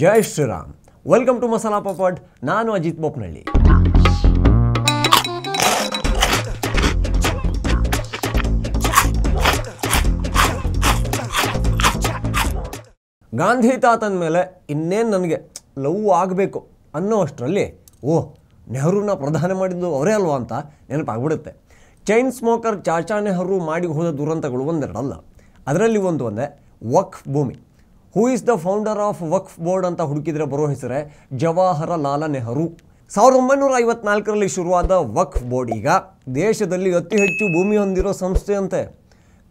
Jai Shriram welcome to Masala Papad ನಾನು ಅಜಿತ್ ಬೋಪ್ನಳ್ಳಿ ಗಾಂಧಿ ತಾತನ ಮೇಲೆ ಇನ್ನೇನು ನನಗೆ ಲವ್ ಆಗಬೇಕು ಅನ್ನೋ ಅಷ್ಟರಲ್ಲಿ ಓ ನೆಹರೂನ ಪ್ರಧಾನ ಮಾಡಿದ್ದು ಅವರೇ ಅಲ್ವಾ ಅಂತ ನೆನಪಾಗ್ಬಿಡುತ್ತೆ ಚೈನ್ ಸ್ಮೋಕರ್ ಚಾಚಾ ನೆಹರು ಮಾಡಿ ಹೋದ ದುರಂತಗಳು ಒಂದೆರಡಲ್ಲ ಅದರಲ್ಲಿ ಒಂದು ಒಂದೇ ವಕ್ಫ್ ಭೂಮಿ who is the founder of Waqf board ಅಂತ ಹುಡುಕಿದ್ರೆ ಬರೋ ಹೆಸರೇ ಜವಾಹರಲಾಲ ನೆಹರು ಸಾವಿರದ ಒಂಬೈನೂರ ಐವತ್ನಾಲ್ಕರಲ್ಲಿ ಶುರುವಾದ ವಕ್ಫ್ ಬೋರ್ಡ್ ಈಗ ದೇಶದಲ್ಲಿ ಅತಿ ಹೆಚ್ಚು ಭೂಮಿ ಹೊಂದಿರೋ ಸಂಸ್ಥೆಯಂತೆ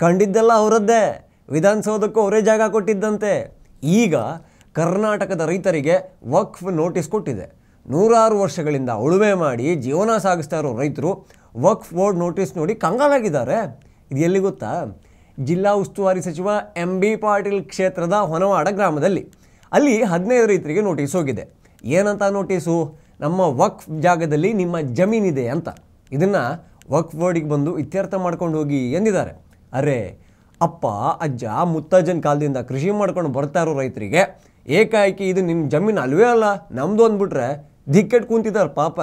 ಕಂಡಿದ್ದೆಲ್ಲ ಅವರದ್ದೇ ವಿಧಾನಸೌಧಕ್ಕೂ ಅವರೇ ಜಾಗ ಕೊಟ್ಟಿದ್ದಂತೆ ಈಗ ಕರ್ನಾಟಕದ ರೈತರಿಗೆ ವಕ್ಫ್ ನೋಟಿಸ್ ಕೊಟ್ಟಿದೆ ನೂರಾರು ವರ್ಷಗಳಿಂದ ಉಳುಮೆ ಮಾಡಿ ಜೀವನ ಸಾಗಿಸ್ತಾ ಇರೋ ರೈತರು ವಕ್ಫ್ ಬೋರ್ಡ್ ನೋಟಿಸ್ ನೋಡಿ ಕಂಗಾಲಾಗಿದ್ದಾರೆ ಇದು ಎಲ್ಲಿ ಗೊತ್ತಾ ಜಿಲ್ಲಾ ಉಸ್ತುವಾರಿ ಸಚಿವ ಎಂ ಬಿ ಪಾಟೀಲ್ ಕ್ಷೇತ್ರದ ಹೊನವಾಡ ಗ್ರಾಮದಲ್ಲಿ ಅಲ್ಲಿ ಹದಿನೈದು ರೈತರಿಗೆ ನೋಟಿಸ್ ಹೋಗಿದೆ ಏನಂತ ನೋಟಿಸು ನಮ್ಮ ವಕ್ಫ್ ಜಾಗದಲ್ಲಿ ನಿಮ್ಮ ಜಮೀನಿದೆ ಅಂತ ಇದನ್ನು ವಕ್ಫ್ ಬೋರ್ಡಿಗೆ ಬಂದು ಇತ್ಯರ್ಥ ಮಾಡ್ಕೊಂಡು ಹೋಗಿ ಎಂದಿದ್ದಾರೆ ಅರೆ ಅಪ್ಪ ಅಜ್ಜ ಮುತ್ತಜ್ಜನ ಕಾಲದಿಂದ ಕೃಷಿ ಮಾಡ್ಕೊಂಡು ಬರ್ತಾ ಇರೋ ರೈತರಿಗೆ ಏಕಾಏಕಿ ಇದು ನಿಮ್ಮ ಜಮೀನು ಅಲ್ವೇ ಅಲ್ಲ ನಮ್ಮದು ಅಂದ್ಬಿಟ್ರೆ ಧಿಕ್ಕೆಟ್ ಕೂತಿದ್ದಾರೆ ಪಾಪ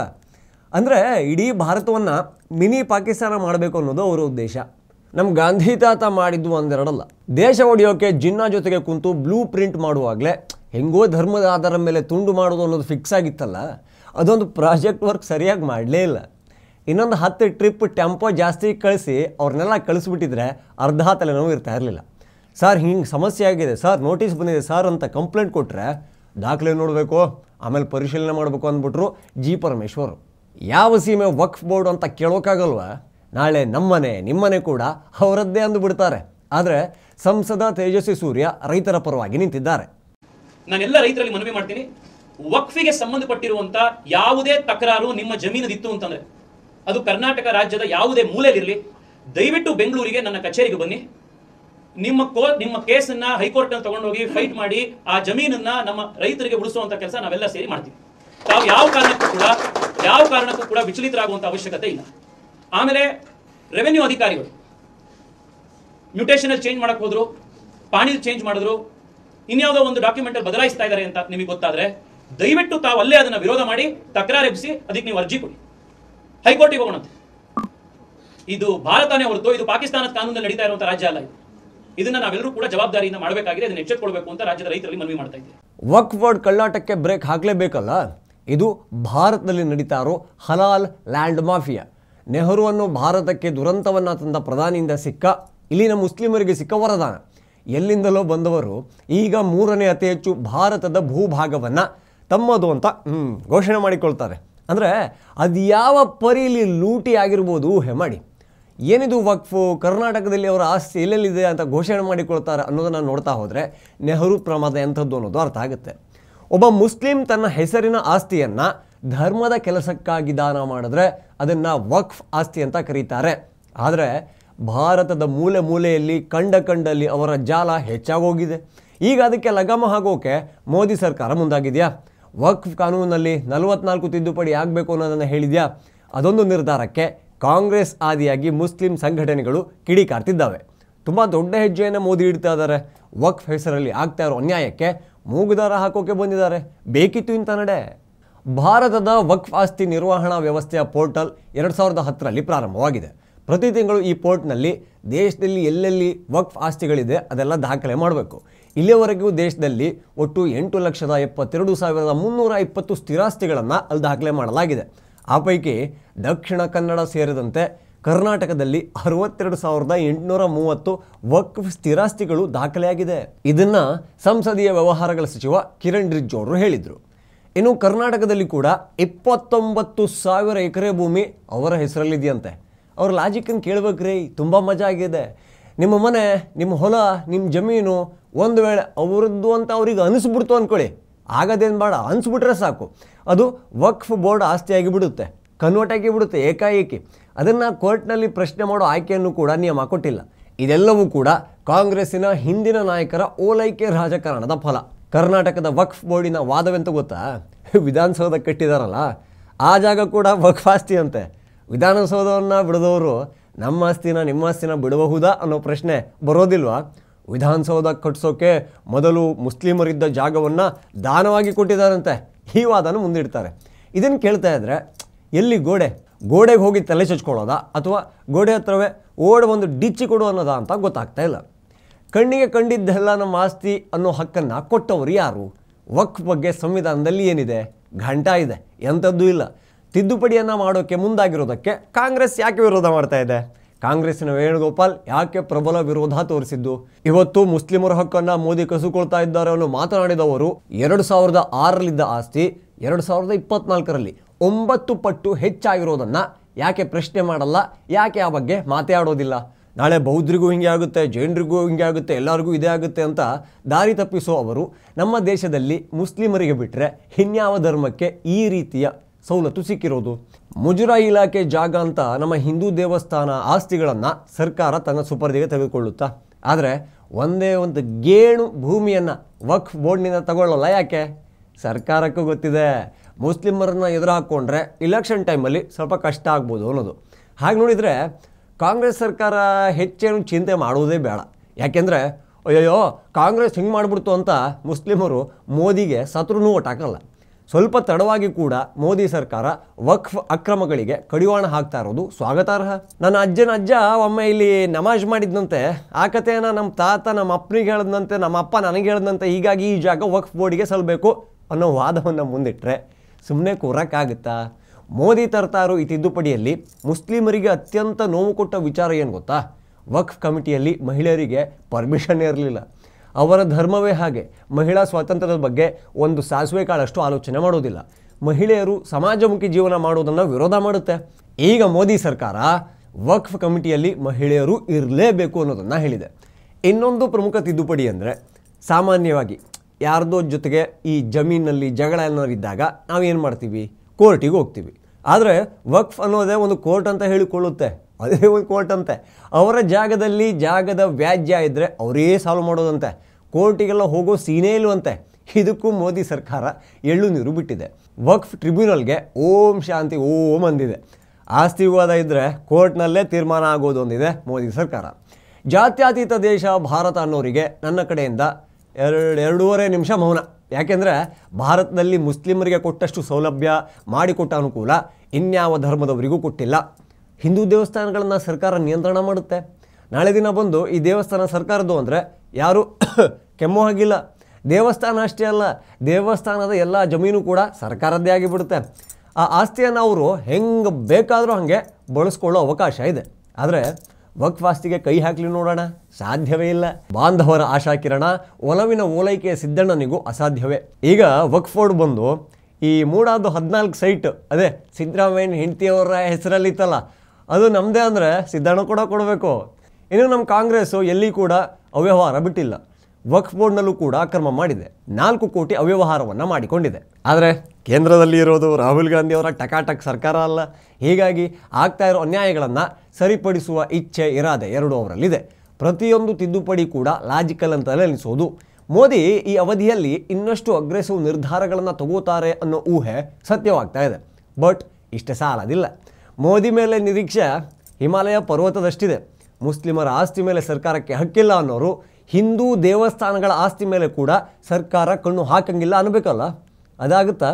ಅಂದರೆ ಇಡೀ ಭಾರತವನ್ನು ಮಿನಿ ಪಾಕಿಸ್ತಾನ ಮಾಡಬೇಕು ಅನ್ನೋದು ಅವರ ಉದ್ದೇಶ ನಮ್ಮ ಗಾಂಧಿ ತಾತ ಮಾಡಿದ್ದು ಒಂದೆರಡಲ್ಲ ದೇಶ ಒಡೆಯೋಕೆ ಜಿನ್ನ ಜೊತೆಗೆ ಕುಂತು ಬ್ಲೂ ಪ್ರಿಂಟ್ ಮಾಡುವಾಗಲೇ ಹೆಂಗೋ ಧರ್ಮದ ಆಧಾರ ಮೇಲೆ ತುಂಡು ಮಾಡೋದು ಅನ್ನೋದು ಫಿಕ್ಸ್ ಆಗಿತ್ತಲ್ಲ ಅದೊಂದು ಪ್ರಾಜೆಕ್ಟ್ ವರ್ಕ್ ಸರಿಯಾಗಿ ಮಾಡಲೇ ಇಲ್ಲ ಇನ್ನೊಂದು ಹತ್ತು ಟ್ರಿಪ್ ಟೆಂಪೋ ಜಾಸ್ತಿ ಕಳಿಸಿ ಅವ್ರನ್ನೆಲ್ಲ ಕಳಿಸ್ಬಿಟ್ಟಿದ್ರೆ ಅರ್ಧ ತಲೆನೋವು ಇರ್ತಾ ಇರಲಿಲ್ಲ ಸರ್ ಹಿಂಗೆ ಸಮಸ್ಯೆ ಆಗಿದೆ ಸರ್ ನೋಟಿಸ್ ಬಂದಿದೆ ಸರ್ ಅಂತ ಕಂಪ್ಲೇಂಟ್ ಕೊಟ್ಟರೆ ದಾಖಲೆ ನೋಡಬೇಕು ಆಮೇಲೆ ಪರಿಶೀಲನೆ ಮಾಡಬೇಕು ಅಂದ್ಬಿಟ್ರು ಜಿ ಪರಮೇಶ್ವರ್ ಯಾವ ಸೀಮೆ ವಕ್ಫ್ ಬೋರ್ಡ್ ಅಂತ ಕೇಳೋಕ್ಕಾಗಲ್ವಾ ನಾಳೆ ನಮ್ಮನೆ ನಿಮ್ಮನೆ ಕೂಡ ಅವರದ್ದೇ ಅಂದುಬಿಡ್ತಾರೆ ಆದರೆ ಸಂಸದ ತೇಜಸ್ವಿ ಸೂರ್ಯ ರೈತರ ಪರವಾಗಿ ನಿಂತಿದ್ದಾರೆ ನಾನೆಲ್ಲ ರೈತರಲ್ಲಿ ಮನವಿ ಮಾಡ್ತೀನಿ ವಕ್ಫಿಗೆ ಸಂಬಂಧಪಟ್ಟಿರುವಂತ ಯಾವುದೇ ತಕರಾರು ನಿಮ್ಮ ಜಮೀನದಿತ್ತು ಅಂತಂದ್ರೆ ಅದು ಕರ್ನಾಟಕ ರಾಜ್ಯದ ಯಾವುದೇ ಮೂಲೆಯಲ್ಲಿರಲಿ ದಯವಿಟ್ಟು ಬೆಂಗಳೂರಿಗೆ ನನ್ನ ಕಚೇರಿಗೆ ಬನ್ನಿ ನಿಮ್ಮ ಕೋ ನಿಮ್ಮ ಕೇಸನ್ನ ಹೈಕೋರ್ಟ್ ನಲ್ಲಿ ತಗೊಂಡೋಗಿ ಫೈಟ್ ಮಾಡಿ ಆ ಜಮೀನನ್ನ ನಮ್ಮ ರೈತರಿಗೆ ಉಳಿಸುವಂತ ಕೆಲಸ ನಾವೆಲ್ಲ ಸೇರಿ ಮಾಡ್ತೀವಿ ತಾವು ಯಾವ ಕಾರಣಕ್ಕೂ ಕೂಡ ಯಾವ ಕಾರಣಕ್ಕೂ ಕೂಡ ವಿಚಲಿತರಾಗುವಂತ ಅವಶ್ಯಕತೆ ಇಲ್ಲ ಆಮೇಲೆ ರೆವೆನ್ಯೂ ಅಧಿಕಾರಿಗಳು ಮ್ಯೂಟೇಷನಲ್ಲಿ ಚೇಂಜ್ ಮಾಡಕ್ಕೆ ಹೋದ್ರು ಪಾಣಿಲ್ ಚೇಂಜ್ ಮಾಡಿದ್ರು ಇನ್ಯಾವುದೋ ಒಂದು ಡಾಕ್ಯುಮೆಂಟ್ ಬದಲಾಯಿಸ್ತಾ ಇದ್ದಾರೆ ಅಂತ ನಿಮಗೆ ಗೊತ್ತಾದ್ರೆ ದಯವಿಟ್ಟು ತಾವು ಅಲ್ಲೇ ಅದನ್ನ ವಿರೋಧ ಮಾಡಿ ತಕರಾರು ಅದಕ್ಕೆ ನೀವು ಅರ್ಜಿ ಕೊಡಿ ಹೈಕೋರ್ಟಿಗೆ ಹೋಗೋಣಂತೆ ಇದು ಭಾರತನೇ ಹೊರತು ಇದು ಪಾಕಿಸ್ತಾನದ ಕಾನೂನಲ್ಲಿ ನಡೀತಾ ಇರುವಂತಹ ರಾಜ್ಯ ಅಲ್ಲ ಇದನ್ನ ನಾವೆಲ್ಲರೂ ಕೂಡ ಜವಾಬ್ದಾರಿಯಿಂದ ಮಾಡಬೇಕಾಗಿದೆ ಅದನ್ನ ಎಚ್ಚೆತ್ಕೊಳ್ಬೇಕು ಅಂತ ರಾಜ್ಯದ ರೈತರಲ್ಲಿ ಮನವಿ ಮಾಡ್ತಾ ಇದ್ದೀವಿ ವಕ್ ವರ್ಡ್ ಕಳ್ಳಾಟಕ್ಕೆ ಬ್ರೇಕ್ ಹಾಕಲೇಬೇಕಲ್ಲ ಇದು ಭಾರತದಲ್ಲಿ ನಡೀತಾ ಇರೋ ಹಲಾಲ್ ಲ್ಯಾಂಡ್ ಮಾಫಿಯಾ ಅನ್ನು ಭಾರತಕ್ಕೆ ದುರಂತವನ್ನು ತಂದ ಪ್ರಧಾನಿಯಿಂದ ಸಿಕ್ಕ ಇಲ್ಲಿನ ಮುಸ್ಲಿಮರಿಗೆ ಸಿಕ್ಕ ವರದಾನ ಎಲ್ಲಿಂದಲೋ ಬಂದವರು ಈಗ ಮೂರನೇ ಅತಿ ಹೆಚ್ಚು ಭಾರತದ ಭೂಭಾಗವನ್ನು ತಮ್ಮದು ಅಂತ ಘೋಷಣೆ ಮಾಡಿಕೊಳ್ತಾರೆ ಅಂದರೆ ಅದು ಯಾವ ಪರಿಲಿ ಲೂಟಿ ಆಗಿರ್ಬೋದು ಹೆಮಾಡಿ ಏನಿದು ವಕ್ಫು ಕರ್ನಾಟಕದಲ್ಲಿ ಅವರ ಆಸ್ತಿ ಎಲ್ಲೆಲ್ಲಿದೆ ಅಂತ ಘೋಷಣೆ ಮಾಡಿಕೊಳ್ತಾರೆ ಅನ್ನೋದನ್ನು ನೋಡ್ತಾ ಹೋದರೆ ನೆಹರು ಪ್ರಮಾದ ಎಂಥದ್ದು ಅನ್ನೋದು ಅರ್ಥ ಆಗುತ್ತೆ ಒಬ್ಬ ಮುಸ್ಲಿಂ ತನ್ನ ಹೆಸರಿನ ಆಸ್ತಿಯನ್ನು ಧರ್ಮದ ಕೆಲಸಕ್ಕಾಗಿ ದಾನ ಮಾಡಿದ್ರೆ ಅದನ್ನು ವಕ್ಫ್ ಆಸ್ತಿ ಅಂತ ಕರೀತಾರೆ ಆದರೆ ಭಾರತದ ಮೂಲೆ ಮೂಲೆಯಲ್ಲಿ ಕಂಡ ಕಂಡಲ್ಲಿ ಅವರ ಜಾಲ ಹೆಚ್ಚಾಗೋಗಿದೆ ಈಗ ಅದಕ್ಕೆ ಲಗಾಮ ಹಾಕೋಕೆ ಮೋದಿ ಸರ್ಕಾರ ಮುಂದಾಗಿದೆಯಾ ವಕ್ಫ್ ಕಾನೂನಲ್ಲಿ ನಲವತ್ನಾಲ್ಕು ತಿದ್ದುಪಡಿ ಆಗಬೇಕು ಅನ್ನೋದನ್ನು ಹೇಳಿದೆಯಾ ಅದೊಂದು ನಿರ್ಧಾರಕ್ಕೆ ಕಾಂಗ್ರೆಸ್ ಆದಿಯಾಗಿ ಮುಸ್ಲಿಂ ಸಂಘಟನೆಗಳು ಕಿಡಿಕಾರ್ತಿದ್ದಾವೆ ತುಂಬ ದೊಡ್ಡ ಹೆಜ್ಜೆಯನ್ನು ಮೋದಿ ಇಡ್ತಾ ಇದ್ದಾರೆ ವಕ್ಫ್ ಹೆಸರಲ್ಲಿ ಆಗ್ತಾ ಇರೋ ಅನ್ಯಾಯಕ್ಕೆ ಮೂಗುದಾರ ಹಾಕೋಕೆ ಬಂದಿದ್ದಾರೆ ಬೇಕಿತ್ತು ಇಂಥ ನಡೆ ಭಾರತದ ವಕ್ಫ್ ಆಸ್ತಿ ನಿರ್ವಹಣಾ ವ್ಯವಸ್ಥೆಯ ಪೋರ್ಟಲ್ ಎರಡು ಸಾವಿರದ ಹತ್ತರಲ್ಲಿ ಪ್ರಾರಂಭವಾಗಿದೆ ಪ್ರತಿ ತಿಂಗಳು ಈ ಪೋರ್ಟ್ನಲ್ಲಿ ದೇಶದಲ್ಲಿ ಎಲ್ಲೆಲ್ಲಿ ವಕ್ಫ್ ಆಸ್ತಿಗಳಿದೆ ಅದೆಲ್ಲ ದಾಖಲೆ ಮಾಡಬೇಕು ಇಲ್ಲಿಯವರೆಗೂ ದೇಶದಲ್ಲಿ ಒಟ್ಟು ಎಂಟು ಲಕ್ಷದ ಎಪ್ಪತ್ತೆರಡು ಸಾವಿರದ ಮುನ್ನೂರ ಇಪ್ಪತ್ತು ಸ್ಥಿರಾಸ್ತಿಗಳನ್ನು ಅಲ್ಲಿ ದಾಖಲೆ ಮಾಡಲಾಗಿದೆ ಆ ಪೈಕಿ ದಕ್ಷಿಣ ಕನ್ನಡ ಸೇರಿದಂತೆ ಕರ್ನಾಟಕದಲ್ಲಿ ಅರವತ್ತೆರಡು ಸಾವಿರದ ಎಂಟುನೂರ ಮೂವತ್ತು ವಕ್ಫ್ ಸ್ಥಿರಾಸ್ತಿಗಳು ದಾಖಲೆಯಾಗಿದೆ ಇದನ್ನು ಸಂಸದೀಯ ವ್ಯವಹಾರಗಳ ಸಚಿವ ಕಿರಣ್ ರಿಜ್ಜು ಅವರು ಹೇಳಿದರು ಇನ್ನು ಕರ್ನಾಟಕದಲ್ಲಿ ಕೂಡ ಇಪ್ಪತ್ತೊಂಬತ್ತು ಸಾವಿರ ಎಕರೆ ಭೂಮಿ ಅವರ ಹೆಸರಲ್ಲಿದೆಯಂತೆ ಅವ್ರ ಲಾಜಿಕನ್ನು ಕೇಳ್ಬೇಕ್ರಿ ತುಂಬ ಮಜಾ ಆಗಿದೆ ನಿಮ್ಮ ಮನೆ ನಿಮ್ಮ ಹೊಲ ನಿಮ್ಮ ಜಮೀನು ಒಂದು ವೇಳೆ ಅವ್ರದ್ದು ಅಂತ ಅವ್ರಿಗೆ ಅನಿಸ್ಬಿಡ್ತು ಅಂದ್ಕೊಳ್ಳಿ ಆಗದೇನು ಬೇಡ ಅನಿಸ್ಬಿಟ್ರೆ ಸಾಕು ಅದು ವಕ್ಫ್ ಬೋರ್ಡ್ ಆಸ್ತಿಯಾಗಿ ಬಿಡುತ್ತೆ ಕನ್ವರ್ಟ್ ಬಿಡುತ್ತೆ ಏಕಾಏಕಿ ಅದನ್ನು ಕೋರ್ಟ್ನಲ್ಲಿ ಪ್ರಶ್ನೆ ಮಾಡೋ ಆಯ್ಕೆಯನ್ನು ಕೂಡ ನಿಯಮ ಕೊಟ್ಟಿಲ್ಲ ಇದೆಲ್ಲವೂ ಕೂಡ ಕಾಂಗ್ರೆಸ್ಸಿನ ಹಿಂದಿನ ನಾಯಕರ ಓಲೈಕೆ ರಾಜಕಾರಣದ ಫಲ ಕರ್ನಾಟಕದ ವಕ್ಫ್ ಬೋರ್ಡಿನ ವಾದವೆಂತ ಗೊತ್ತಾ ವಿಧಾನಸೌಧ ಕಟ್ಟಿದಾರಲ್ಲ ಆ ಜಾಗ ಕೂಡ ವಕ್ಫ್ ಆಸ್ತಿ ಅಂತೆ ವಿಧಾನಸೌಧವನ್ನು ಬಿಡದವರು ನಮ್ಮ ಆಸ್ತಿನ ನಿಮ್ಮ ಆಸ್ತಿನ ಬಿಡಬಹುದಾ ಅನ್ನೋ ಪ್ರಶ್ನೆ ಬರೋದಿಲ್ವಾ ವಿಧಾನಸೌಧ ಕಟ್ಟಿಸೋಕೆ ಮೊದಲು ಮುಸ್ಲಿಮರಿದ್ದ ಜಾಗವನ್ನು ದಾನವಾಗಿ ಕೊಟ್ಟಿದ್ದಾರಂತೆ ಈ ವಾದನ ಮುಂದಿಡ್ತಾರೆ ಇದನ್ನು ಕೇಳ್ತಾ ಇದ್ದರೆ ಎಲ್ಲಿ ಗೋಡೆ ಗೋಡೆಗೆ ಹೋಗಿ ತಲೆ ಚಚ್ಕೊಳ್ಳೋದಾ ಅಥವಾ ಗೋಡೆ ಹತ್ರವೇ ಓಡ ಒಂದು ಡಿಚ್ಚಿ ಕೊಡು ಅನ್ನೋದಾ ಅಂತ ಗೊತ್ತಾಗ್ತಾ ಇಲ್ಲ ಕಣ್ಣಿಗೆ ಕಂಡಿದ್ದೆಲ್ಲ ನಮ್ಮ ಆಸ್ತಿ ಅನ್ನೋ ಹಕ್ಕನ್ನು ಕೊಟ್ಟವರು ಯಾರು ವಕ್ ಬಗ್ಗೆ ಸಂವಿಧಾನದಲ್ಲಿ ಏನಿದೆ ಘಂಟ ಇದೆ ಎಂಥದ್ದು ಇಲ್ಲ ತಿದ್ದುಪಡಿಯನ್ನು ಮಾಡೋಕ್ಕೆ ಮುಂದಾಗಿರೋದಕ್ಕೆ ಕಾಂಗ್ರೆಸ್ ಯಾಕೆ ವಿರೋಧ ಮಾಡ್ತಾ ಇದೆ ಕಾಂಗ್ರೆಸ್ಸಿನ ವೇಣುಗೋಪಾಲ್ ಯಾಕೆ ಪ್ರಬಲ ವಿರೋಧ ತೋರಿಸಿದ್ದು ಇವತ್ತು ಮುಸ್ಲಿಮರ ಹಕ್ಕನ್ನು ಮೋದಿ ಕಸುಕೊಳ್ತಾ ಇದ್ದಾರೆ ಅನ್ನೋ ಮಾತನಾಡಿದವರು ಎರಡು ಸಾವಿರದ ಆರರಲ್ಲಿದ್ದ ಆಸ್ತಿ ಎರಡು ಸಾವಿರದ ಇಪ್ಪತ್ನಾಲ್ಕರಲ್ಲಿ ಒಂಬತ್ತು ಪಟ್ಟು ಹೆಚ್ಚಾಗಿರೋದನ್ನು ಯಾಕೆ ಪ್ರಶ್ನೆ ಮಾಡಲ್ಲ ಯಾಕೆ ಆ ಬಗ್ಗೆ ಮಾತಾಡೋದಿಲ್ಲ ನಾಳೆ ಬೌದ್ಧರಿಗೂ ಹಿಂಗೆ ಆಗುತ್ತೆ ಜೈನರಿಗೂ ಹಿಂಗೆ ಆಗುತ್ತೆ ಎಲ್ಲರಿಗೂ ಇದೇ ಆಗುತ್ತೆ ಅಂತ ದಾರಿ ತಪ್ಪಿಸೋ ಅವರು ನಮ್ಮ ದೇಶದಲ್ಲಿ ಮುಸ್ಲಿಮರಿಗೆ ಬಿಟ್ಟರೆ ಹಿನ್ಯಾವ ಧರ್ಮಕ್ಕೆ ಈ ರೀತಿಯ ಸವಲತ್ತು ಸಿಕ್ಕಿರೋದು ಮುಜುರಾ ಇಲಾಖೆ ಜಾಗ ಅಂತ ನಮ್ಮ ಹಿಂದೂ ದೇವಸ್ಥಾನ ಆಸ್ತಿಗಳನ್ನು ಸರ್ಕಾರ ತನ್ನ ಸುಪರ್ದಿಗೆ ತೆಗೆದುಕೊಳ್ಳುತ್ತಾ ಆದರೆ ಒಂದೇ ಒಂದು ಗೇಣು ಭೂಮಿಯನ್ನು ವಕ್ಫ್ ಬೋರ್ಡ್ನಿಂದ ತಗೊಳ್ಳಲ್ಲ ಯಾಕೆ ಸರ್ಕಾರಕ್ಕೂ ಗೊತ್ತಿದೆ ಮುಸ್ಲಿಮರನ್ನ ಎದುರು ಹಾಕ್ಕೊಂಡ್ರೆ ಇಲೆಕ್ಷನ್ ಟೈಮಲ್ಲಿ ಸ್ವಲ್ಪ ಕಷ್ಟ ಆಗ್ಬೋದು ಅನ್ನೋದು ಹಾಗೆ ನೋಡಿದರೆ ಕಾಂಗ್ರೆಸ್ ಸರ್ಕಾರ ಹೆಚ್ಚೇನು ಚಿಂತೆ ಮಾಡುವುದೇ ಬೇಡ ಯಾಕೆಂದರೆ ಅಯ್ಯಯ್ಯೋ ಕಾಂಗ್ರೆಸ್ ಹಿಂಗೆ ಮಾಡಿಬಿಡ್ತು ಅಂತ ಮುಸ್ಲಿಮರು ಮೋದಿಗೆ ಸತ್ರೂ ಹಾಕಲ್ಲ ಸ್ವಲ್ಪ ತಡವಾಗಿ ಕೂಡ ಮೋದಿ ಸರ್ಕಾರ ವಕ್ಫ್ ಅಕ್ರಮಗಳಿಗೆ ಕಡಿವಾಣ ಹಾಕ್ತಾ ಇರೋದು ಸ್ವಾಗತಾರ್ಹ ನನ್ನ ಅಜ್ಜನ ಅಜ್ಜ ಒಮ್ಮೆ ಇಲ್ಲಿ ನಮಾಜ್ ಮಾಡಿದ್ದಂತೆ ಆ ಕಥೆಯನ್ನು ನಮ್ಮ ತಾತ ನಮ್ಮ ಅಪ್ಪನಿಗೆ ಹೇಳಿದಂತೆ ನಮ್ಮ ಅಪ್ಪ ನನಗೆ ಹೇಳಿದಂತೆ ಹೀಗಾಗಿ ಈ ಜಾಗ ವಕ್ಫ್ ಬೋರ್ಡಿಗೆ ಸಲ್ಲಬೇಕು ಅನ್ನೋ ವಾದವನ್ನು ಮುಂದಿಟ್ಟರೆ ಸುಮ್ಮನೆ ಕೂರಕ್ಕಾಗುತ್ತಾ ಮೋದಿ ತರ್ತಾರೋ ಈ ತಿದ್ದುಪಡಿಯಲ್ಲಿ ಮುಸ್ಲಿಮರಿಗೆ ಅತ್ಯಂತ ನೋವು ಕೊಟ್ಟ ವಿಚಾರ ಏನು ಗೊತ್ತಾ ವಕ್ಫ್ ಕಮಿಟಿಯಲ್ಲಿ ಮಹಿಳೆಯರಿಗೆ ಪರ್ಮಿಷನ್ ಇರಲಿಲ್ಲ ಅವರ ಧರ್ಮವೇ ಹಾಗೆ ಮಹಿಳಾ ಸ್ವಾತಂತ್ರ್ಯದ ಬಗ್ಗೆ ಒಂದು ಸಾಸಿವೆ ಕಾಳಷ್ಟು ಆಲೋಚನೆ ಮಾಡೋದಿಲ್ಲ ಮಹಿಳೆಯರು ಸಮಾಜಮುಖಿ ಜೀವನ ಮಾಡೋದನ್ನು ವಿರೋಧ ಮಾಡುತ್ತೆ ಈಗ ಮೋದಿ ಸರ್ಕಾರ ವಕ್ಫ್ ಕಮಿಟಿಯಲ್ಲಿ ಮಹಿಳೆಯರು ಇರಲೇಬೇಕು ಅನ್ನೋದನ್ನು ಹೇಳಿದೆ ಇನ್ನೊಂದು ಪ್ರಮುಖ ತಿದ್ದುಪಡಿ ಅಂದರೆ ಸಾಮಾನ್ಯವಾಗಿ ಯಾರ್ದೋ ಜೊತೆಗೆ ಈ ಜಮೀನಲ್ಲಿ ಜಗಳ ನಾವು ಏನು ಮಾಡ್ತೀವಿ ಕೋರ್ಟಿಗೆ ಹೋಗ್ತೀವಿ ಆದರೆ ವಕ್ಫ್ ಅನ್ನೋದೇ ಒಂದು ಕೋರ್ಟ್ ಅಂತ ಹೇಳಿಕೊಳ್ಳುತ್ತೆ ಅದೇ ಒಂದು ಕೋರ್ಟ್ ಅಂತೆ ಅವರ ಜಾಗದಲ್ಲಿ ಜಾಗದ ವ್ಯಾಜ್ಯ ಇದ್ದರೆ ಅವರೇ ಸಾಲ್ವ್ ಮಾಡೋದಂತೆ ಕೋರ್ಟಿಗೆಲ್ಲ ಹೋಗೋ ಸೀನೇ ಇಲ್ವಂತೆ ಇದಕ್ಕೂ ಮೋದಿ ಸರ್ಕಾರ ಎಳ್ಳು ನೀರು ಬಿಟ್ಟಿದೆ ವಕ್ಫ್ ಟ್ರಿಬ್ಯುನಲ್ಗೆ ಓಂ ಶಾಂತಿ ಓಂ ಅಂದಿದೆ ಆಸ್ತಿ ವಿವಾದ ಇದ್ದರೆ ಕೋರ್ಟ್ನಲ್ಲೇ ತೀರ್ಮಾನ ಆಗೋದು ಅಂದಿದೆ ಮೋದಿ ಸರ್ಕಾರ ಜಾತ್ಯತೀತ ದೇಶ ಭಾರತ ಅನ್ನೋರಿಗೆ ನನ್ನ ಕಡೆಯಿಂದ ಎರಡು ಎರಡೂವರೆ ನಿಮಿಷ ಮೌನ ಯಾಕೆಂದರೆ ಭಾರತದಲ್ಲಿ ಮುಸ್ಲಿಮರಿಗೆ ಕೊಟ್ಟಷ್ಟು ಸೌಲಭ್ಯ ಮಾಡಿಕೊಟ್ಟ ಅನುಕೂಲ ಇನ್ಯಾವ ಧರ್ಮದವರಿಗೂ ಕೊಟ್ಟಿಲ್ಲ ಹಿಂದೂ ದೇವಸ್ಥಾನಗಳನ್ನು ಸರ್ಕಾರ ನಿಯಂತ್ರಣ ಮಾಡುತ್ತೆ ನಾಳೆ ದಿನ ಬಂದು ಈ ದೇವಸ್ಥಾನ ಸರ್ಕಾರದ್ದು ಅಂದರೆ ಯಾರೂ ಕೆಮ್ಮು ಹಾಗಿಲ್ಲ ದೇವಸ್ಥಾನ ಅಷ್ಟೇ ಅಲ್ಲ ದೇವಸ್ಥಾನದ ಎಲ್ಲ ಜಮೀನು ಕೂಡ ಸರ್ಕಾರದ್ದೇ ಆಗಿಬಿಡುತ್ತೆ ಆ ಆಸ್ತಿಯನ್ನು ಅವರು ಹೆಂಗೆ ಬೇಕಾದರೂ ಹಾಗೆ ಬಳಸ್ಕೊಳ್ಳೋ ಅವಕಾಶ ಇದೆ ಆದರೆ ವಕ್ಫಾಸ್ತಿಗೆ ಕೈ ಹಾಕ್ಲಿ ನೋಡೋಣ ಸಾಧ್ಯವೇ ಇಲ್ಲ ಬಾಂಧವರ ಆಶಾಕಿರಣ ಒಲವಿನ ಓಲೈಕೆಯ ಸಿದ್ದಣ್ಣನಿಗೂ ಅಸಾಧ್ಯವೇ ಈಗ ವಕ್ಫೋರ್ಡ್ ಬಂದು ಈ ಮೂಡಾದು ಹದಿನಾಲ್ಕು ಸೈಟ್ ಅದೇ ಸಿದ್ದರಾಮಯ್ಯ ಹೆಂಡತಿಯವರ ಹೆಸರಲ್ಲಿತ್ತಲ್ಲ ಅದು ನಮ್ಮದೇ ಅಂದರೆ ಸಿದ್ದಣ್ಣ ಕೂಡ ಕೊಡಬೇಕು ಇನ್ನು ನಮ್ಮ ಕಾಂಗ್ರೆಸ್ಸು ಎಲ್ಲಿ ಕೂಡ ಅವ್ಯವಹಾರ ಬಿಟ್ಟಿಲ್ಲ ವಕ್ಫ್ ಬೋರ್ಡ್ನಲ್ಲೂ ಕೂಡ ಅಕ್ರಮ ಮಾಡಿದೆ ನಾಲ್ಕು ಕೋಟಿ ಅವ್ಯವಹಾರವನ್ನು ಮಾಡಿಕೊಂಡಿದೆ ಆದರೆ ಕೇಂದ್ರದಲ್ಲಿ ಇರೋದು ರಾಹುಲ್ ಗಾಂಧಿ ಅವರ ಟಕಾಟಕ್ ಸರ್ಕಾರ ಅಲ್ಲ ಹೀಗಾಗಿ ಆಗ್ತಾ ಇರೋ ಅನ್ಯಾಯಗಳನ್ನು ಸರಿಪಡಿಸುವ ಇಚ್ಛೆ ಇರಾದೆ ಎರಡು ಅವರಲ್ಲಿದೆ ಪ್ರತಿಯೊಂದು ತಿದ್ದುಪಡಿ ಕೂಡ ಲಾಜಿಕಲ್ ಅಂತಲೇ ಅನಿಸೋದು ಮೋದಿ ಈ ಅವಧಿಯಲ್ಲಿ ಇನ್ನಷ್ಟು ಅಗ್ರೆಸಿವ್ ನಿರ್ಧಾರಗಳನ್ನು ತಗೋತಾರೆ ಅನ್ನೋ ಊಹೆ ಸತ್ಯವಾಗ್ತಾ ಇದೆ ಬಟ್ ಇಷ್ಟೇ ಸಾಲದಿಲ್ಲ ಮೋದಿ ಮೇಲೆ ನಿರೀಕ್ಷೆ ಹಿಮಾಲಯ ಪರ್ವತದಷ್ಟಿದೆ ಮುಸ್ಲಿಮರ ಆಸ್ತಿ ಮೇಲೆ ಸರ್ಕಾರಕ್ಕೆ ಹಕ್ಕಿಲ್ಲ ಅನ್ನೋರು ಹಿಂದೂ ದೇವಸ್ಥಾನಗಳ ಆಸ್ತಿ ಮೇಲೆ ಕೂಡ ಸರ್ಕಾರ ಕಣ್ಣು ಹಾಕಂಗಿಲ್ಲ ಅನ್ಬೇಕಲ್ಲ ಅದಾಗುತ್ತಾ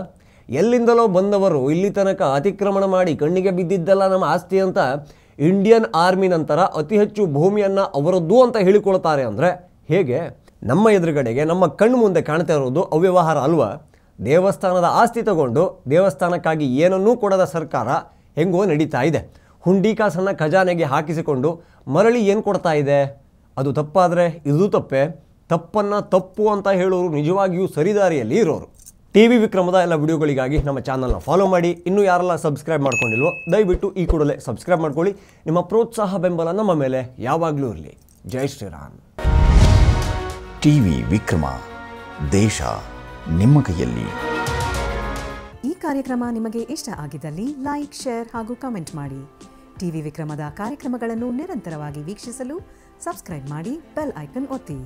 ಎಲ್ಲಿಂದಲೋ ಬಂದವರು ಇಲ್ಲಿ ತನಕ ಅತಿಕ್ರಮಣ ಮಾಡಿ ಕಣ್ಣಿಗೆ ಬಿದ್ದಿದ್ದಲ್ಲ ನಮ್ಮ ಆಸ್ತಿ ಅಂತ ಇಂಡಿಯನ್ ಆರ್ಮಿ ನಂತರ ಅತಿ ಹೆಚ್ಚು ಭೂಮಿಯನ್ನು ಅವರದ್ದು ಅಂತ ಹೇಳಿಕೊಳ್ತಾರೆ ಅಂದರೆ ಹೇಗೆ ನಮ್ಮ ಎದುರುಗಡೆಗೆ ನಮ್ಮ ಕಣ್ಣು ಮುಂದೆ ಕಾಣ್ತಾ ಇರೋದು ಅವ್ಯವಹಾರ ಅಲ್ವಾ ದೇವಸ್ಥಾನದ ಆಸ್ತಿ ತಗೊಂಡು ದೇವಸ್ಥಾನಕ್ಕಾಗಿ ಏನನ್ನೂ ಕೊಡದ ಸರ್ಕಾರ ಹೆಂಗೋ ನಡೀತಾ ಇದೆ ಹುಂಡಿ ಖಜಾನೆಗೆ ಹಾಕಿಸಿಕೊಂಡು ಮರಳಿ ಏನು ಕೊಡ್ತಾ ಇದೆ ಅದು ತಪ್ಪಾದರೆ ಇದು ತಪ್ಪೆ ತಪ್ಪನ್ನು ತಪ್ಪು ಅಂತ ಹೇಳೋರು ನಿಜವಾಗಿಯೂ ಸರಿದಾರಿಯಲ್ಲಿ ಇರೋರು ಟಿ ವಿ ವಿಕ್ರಮದ ಎಲ್ಲ ವಿಡಿಯೋಗಳಿಗಾಗಿ ನಮ್ಮ ಚಾನಲ್ನ ಫಾಲೋ ಮಾಡಿ ಇನ್ನೂ ಯಾರೆಲ್ಲ ಸಬ್ಸ್ಕ್ರೈಬ್ ಮಾಡ್ಕೊಂಡಿಲ್ವೋ ದಯವಿಟ್ಟು ಈ ಕೂಡಲೇ ಸಬ್ಸ್ಕ್ರೈಬ್ ಮಾಡ್ಕೊಳ್ಳಿ ನಿಮ್ಮ ಪ್ರೋತ್ಸಾಹ ಬೆಂಬಲ ನಮ್ಮ ಮೇಲೆ ಯಾವಾಗಲೂ ಇರಲಿ ಜೈ ಶ್ರೀರಾಮ್ ಟಿ ವಿ ವಿಕ್ರಮ ದೇಶ ನಿಮ್ಮ ಕೈಯಲ್ಲಿ ಈ ಕಾರ್ಯಕ್ರಮ ನಿಮಗೆ ಇಷ್ಟ ಆಗಿದ್ದಲ್ಲಿ ಲೈಕ್ ಶೇರ್ ಹಾಗೂ ಕಮೆಂಟ್ ಮಾಡಿ ಟಿವಿ ವಿಕ್ರಮದ ಕಾರ್ಯಕ್ರಮಗಳನ್ನು ನಿರಂತರವಾಗಿ ವೀಕ್ಷಿಸಲು ಸಬ್ಸ್ಕ್ರೈಬ್ ಮಾಡಿ ಬೆಲ್ ಐಕನ್ ಒತ್ತಿ